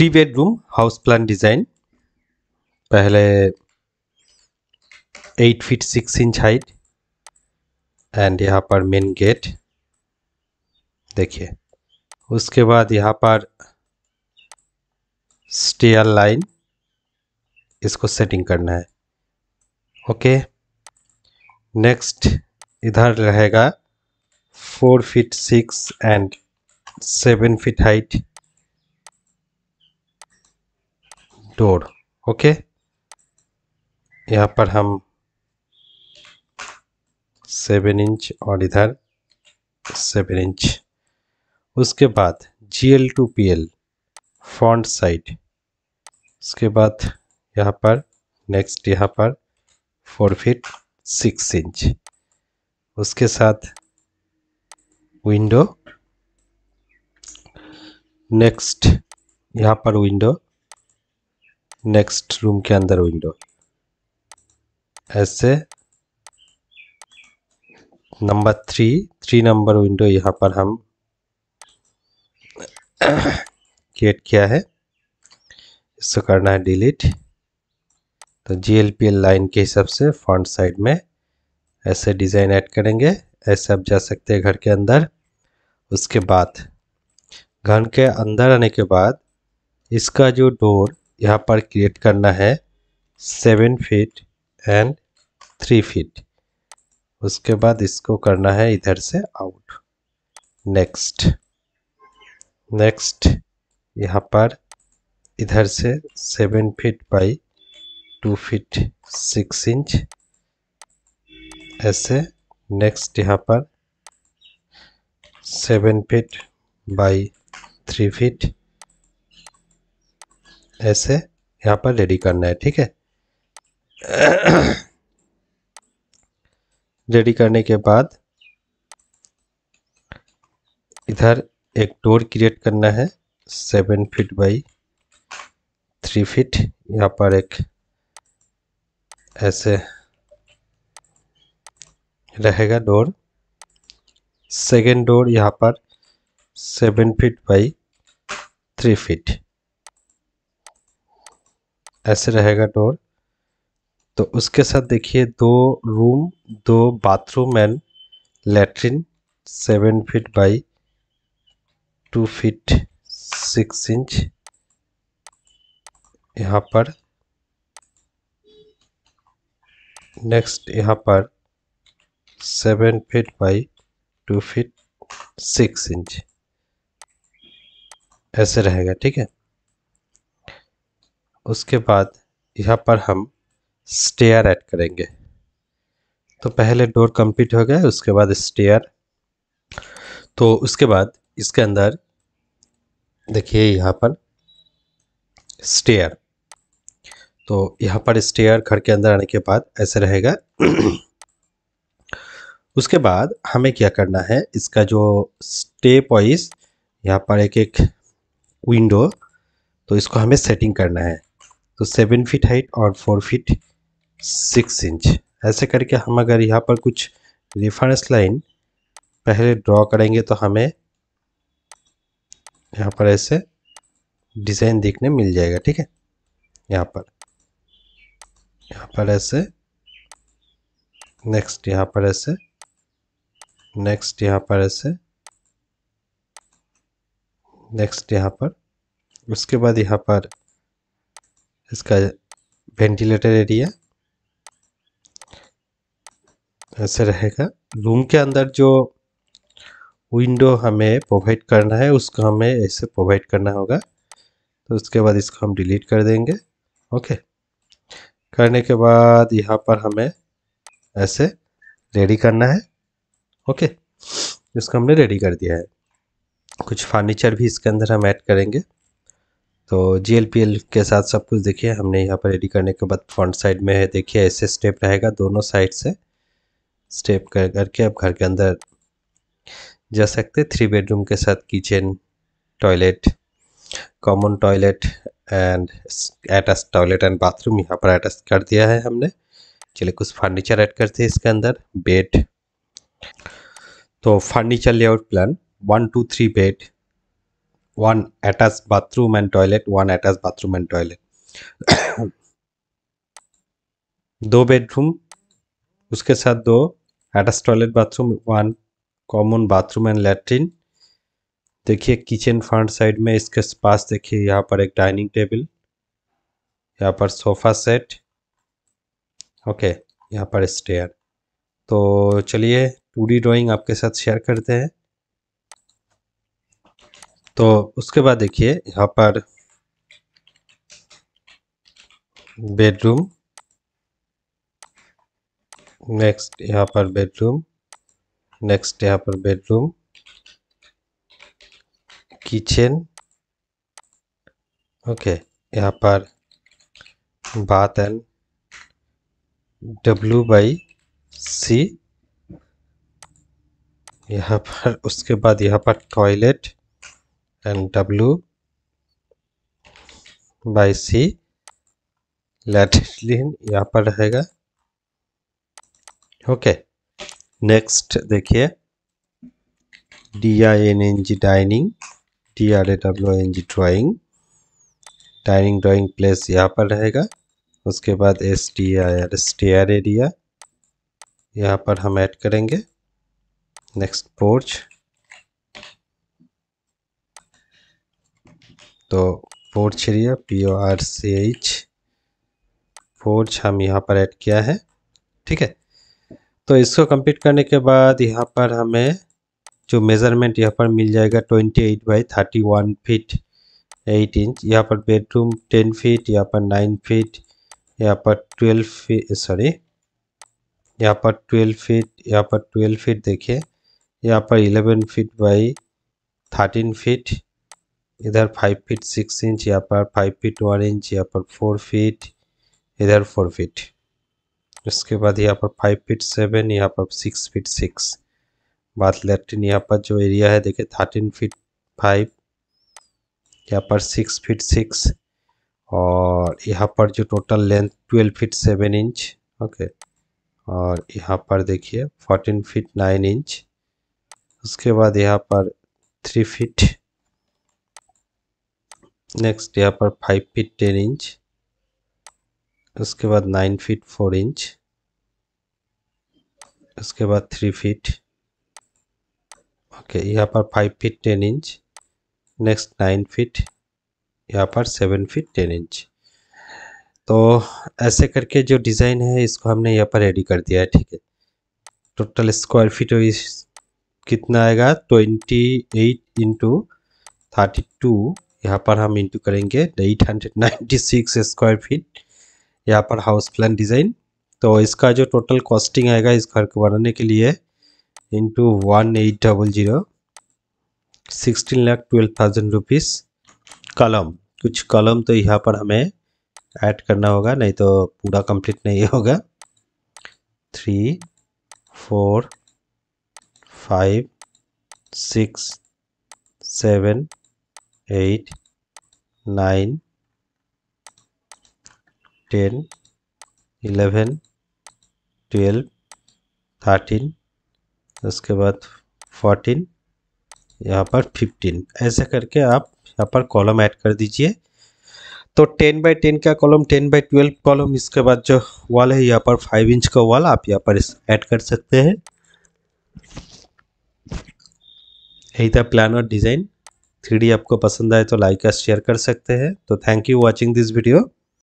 Three bedroom house plan design पहले eight feet six inch height and यहाँ पर main gate देखिए उसके बाद यहाँ पर स्टेयर लाइन इसको सेटिंग करना है ओके नेक्स्ट इधर रहेगा four feet six and seven feet height door okay यहाँ पर हम सेवन इंच और इधर सेवन इंच उसके बाद G L to P L front side उसके बाद यहाँ पर नेक्स्ट यहाँ पर फोर फीट सिक्स इंच उसके साथ विंडो नेक्स्ट यहाँ पर विंडो नेक्स्ट रूम के अंदर विंडो ऐसे number three three number window यहाँ पर हम क्रिएट किया है इसको करना है डिलीट तो जी लाइन के हिसाब से फ्रंट साइड में ऐसे डिज़ाइन ऐड करेंगे ऐसे आप जा सकते हैं घर के अंदर उसके बाद घर के अंदर आने के बाद इसका जो डोर यहाँ पर क्रिएट करना है seven feet and three feet उसके बाद इसको करना है इधर से आउट नेक्स्ट नेक्स्ट यहाँ पर इधर से seven feet by two feet six inch ऐसे नेक्स्ट यहाँ पर seven feet by three feet ऐसे यहाँ पर रेडी करना है ठीक है रेडी करने के बाद इधर एक डोर क्रिएट करना है seven feet by three feet यहाँ पर एक ऐसे रहेगा डोर सेकेंड डोर यहाँ पर seven feet by three feet ऐसे रहेगा डोर तो उसके साथ देखिए दो रूम दो bathroom and latrine seven feet by two feet six inch यहाँ पर नेक्स्ट यहाँ पर seven feet by two feet six inch ऐसे रहेगा ठीक है उसके बाद यहाँ पर हम स्टेयर ऐड करेंगे तो पहले डोर कंप्लीट हो गया उसके बाद स्टेयर तो उसके बाद इसके अंदर देखिए यहाँ पर स्टेयर तो यहाँ पर स्टेयर घर के अंदर आने के बाद ऐसे रहेगा उसके बाद हमें क्या करना है इसका जो स्टेप वाइज यहाँ पर एक एक विंडो तो इसको हमें सेटिंग करना है तो सेवन फीट हाइट और फोर फीट सिक्स इंच ऐसे करके हम अगर यहाँ पर कुछ रेफरेंस लाइन पहले ड्रॉ करेंगे तो हमें यहाँ पर ऐसे डिज़ाइन देखने मिल जाएगा ठीक है यहाँ पर यहाँ पर ऐसे नेक्स्ट यहाँ पर ऐसे नेक्स्ट यहाँ पर ऐसे नेक्स्ट यहाँ पर उसके बाद यहाँ पर इसका वेंटिलेटर एरिया ऐसे रहेगा रूम के अंदर जो विंडो हमें प्रोवाइड करना है उसको हमें ऐसे प्रोवाइड करना होगा तो उसके बाद इसको हम डिलीट कर देंगे ओके करने के बाद यहाँ पर हमें ऐसे रेडी करना है ओके इसको हमने रेडी कर दिया है कुछ फर्नीचर भी इसके अंदर हम ऐड करेंगे तो जी के साथ सब कुछ देखिए हमने यहाँ पर रेडी करने के बाद फ्रंट साइड में है देखिए ऐसे स्टेप रहेगा दोनों साइड से स्टेप कर करके आप घर के अंदर जा सकते थ्री बेडरूम के साथ kitchen toilet common toilet and attach toilet and bathroom यहाँ पर अटैच कर दिया है हमने चलिए कुछ फर्नीचर ऐड करते हैं इसके अंदर बेड तो furniture layout plan one two three bed one attached bathroom and toilet, one attached bathroom and toilet. दो बेडरूम उसके साथ दो attach toilet bathroom one common bathroom and latrine देखिए किचन फ्रंट साइड में इसके पास देखिए यहाँ पर एक डाइनिंग टेबल यहाँ पर सोफा सेट ओके यहाँ पर स्टेयर तो चलिए टू डी ड्राइंग आपके साथ शेयर करते हैं तो उसके बाद देखिए यहाँ पर बेडरूम नेक्स्ट यहाँ पर बेडरूम नेक्स्ट यहाँ पर बेडरूम किचन ओके यहाँ पर बात एंड डब्ल्यू बाई सी यहाँ पर उसके बाद यहाँ पर toilet and W by C latrine यहाँ पर रहेगा ओके नेक्स्ट देखिए D I N N G dining D R A W N G drawing dining drawing place यहाँ पर रहेगा उसके बाद S D I R stair area यहाँ पर हम ऐड करेंगे नेक्स्ट पोर्च तो porch area P O R C H porch हम यहाँ पर ऐड किया है ठीक है तो इसको कंप्लीट करने के बाद यहाँ पर हमें जो मेज़रमेंट यहाँ पर मिल जाएगा 28 एट बाई थर्टी फीट 8 इंच यहाँ पर बेडरूम 10 फीट यहाँ पर 9 फीट यहाँ पर 12 फीट सॉरी यहाँ पर 12 फीट यहाँ पर 12 फीट देखिए यहाँ पर 11 फीट बाई 13 फीट इधर फाइव फीट सिक्स इंच यहाँ पर फाइव फीट वन इंच यहाँ पर फोर फीट इधर फोर फीट उसके बाद यहाँ पर फाइव फीट सेवन यहाँ पर सिक्स फीट सिक्स बात लेट्रिन यहाँ पर जो एरिया है देखिए थर्टीन फीट फाइव यहाँ पर सिक्स फीट सिक्स और यहाँ पर जो total length twelve feet seven inch okay और यहाँ पर देखिए फोर्टीन फीट नाइन इंच उसके बाद यहाँ पर थ्री फीट नेक्स्ट यहाँ पर फाइव फीट टेन इंच उसके बाद नाइन फीट फोर इंच उसके बाद थ्री फीट ओके यहाँ पर five feet ten inch next nine feet यहाँ पर सेवन फीट टेन इंच तो ऐसे करके जो डिज़ाइन है इसको हमने यहाँ पर रेडी कर दिया है ठीक है टोटल स्क्वायर फीट कितना आएगा twenty eight into thirty two यहाँ पर हम इंटू करेंगे eight hundred ninety six square feet यहाँ पर हाउस प्लान डिज़ाइन तो इसका जो टोटल कॉस्टिंग आएगा इस घर को बनाने के लिए into one eight double zero sixteen lakh twelve thousand rupees कलम कुछ कलम तो यहाँ पर हमें ऐड करना होगा नहीं तो पूरा कंप्लीट नहीं होगा three four five six seven eight nine ten eleven twelve thirteen उसके बाद फोर्टीन यहाँ पर फिफ्टीन ऐसे करके आप यहाँ पर कॉलम ऐड कर दीजिए तो टेन बाई टेन का column ten by twelve column इसके बाद जो वॉल है यहाँ पर फाइव इंच का वॉल आप यहाँ पर ऐड कर सकते हैं यही था प्लान और डिज़ाइन थ्री आपको पसंद आए तो लाइक और शेयर कर सकते हैं तो thank you watching this video